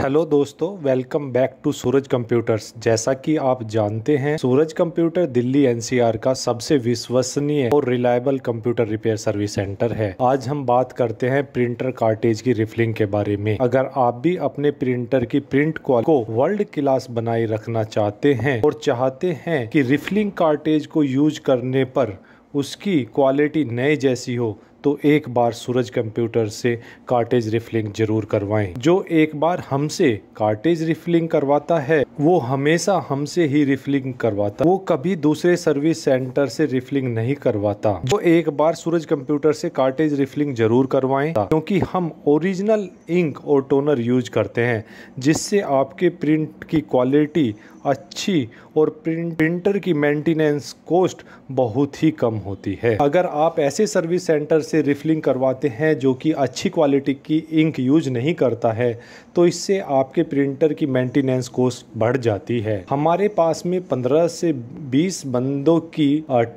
hello दोस्तों welcome back to Suraj computers जैसा कि आप जानते हैं सूरज कंप्यूटर दिल्ली एनसीआर का सबसे विश्वसनीय और reliable computer repair service centre है आज हम बात करते हैं प्रिंटर कार्टेज की रिफिलिंग के बारे में अगर आप भी अपने प्रिंटर की प्रिंट को वर्ल्ड क्लास बनाए रखना चाहते हैं और चाहते हैं की रिफिलिंग कार्टेज को यूज करने पर उसकी क्वालिटी नए जैसी हो तो एक बार सूरज कंप्यूटर से कार्टेज रिफिलिंग जरूर करवाएं जो एक बार हमसे कार्टेज रिफिलिंग करवाता है वो हमेशा हमसे ही रिफिलिंग करवाता वो कभी दूसरे सर्विस सेंटर से रिफलिंग नहीं करवाता जो एक बार सूरज कंप्यूटर से कार्टेज रिफिलिंग जरूर करवाएं क्योंकि हम ओरिजिनल इंक और टोनर यूज करते हैं जिससे आपके प्रिंट की क्वालिटी अच्छी और प्रिंट प्रिंटर की मेंटेनेंस कॉस्ट बहुत ही कम होती है अगर आप ऐसे सर्विस सेंटर से रिफिलिंग करवाते हैं जो कि अच्छी क्वालिटी की इंक यूज नहीं करता है तो इससे आपके प्रिंटर की मेंटेनेंस कॉस्ट बढ़ जाती है हमारे पास में 15 से 20 बंदों की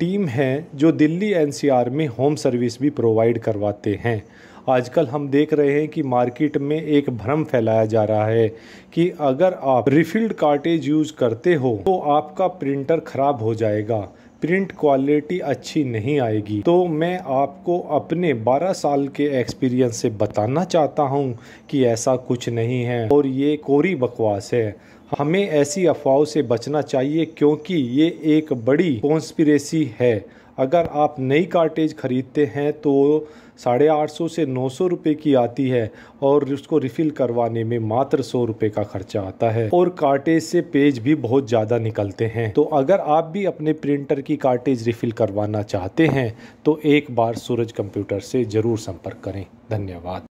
टीम है जो दिल्ली एनसीआर में होम सर्विस भी प्रोवाइड करवाते हैं आजकल हम देख रहे हैं कि मार्केट में एक भ्रम फैलाया जा रहा है कि अगर आप रिफिल्ड कार्टेज यूज करते हो तो आपका प्रिंटर खराब हो जाएगा प्रिंट क्वालिटी अच्छी नहीं आएगी तो मैं आपको अपने 12 साल के एक्सपीरियंस से बताना चाहता हूँ कि ऐसा कुछ नहीं है और ये कोरी बकवास है हमें ऐसी अफवाहों से बचना चाहिए क्योंकि ये एक बड़ी कॉन्स्पिरेसी है अगर आप नई कार्टेज ख़रीदते हैं तो साढ़े आठ सौ से नौ सौ रुपये की आती है और उसको रिफ़िल करवाने में मात्र सौ रुपये का खर्चा आता है और कार्टेज से पेज भी बहुत ज़्यादा निकलते हैं तो अगर आप भी अपने प्रिंटर की कार्टेज रिफ़िल करवाना चाहते हैं तो एक बार सूरज कंप्यूटर से ज़रूर संपर्क करें धन्यवाद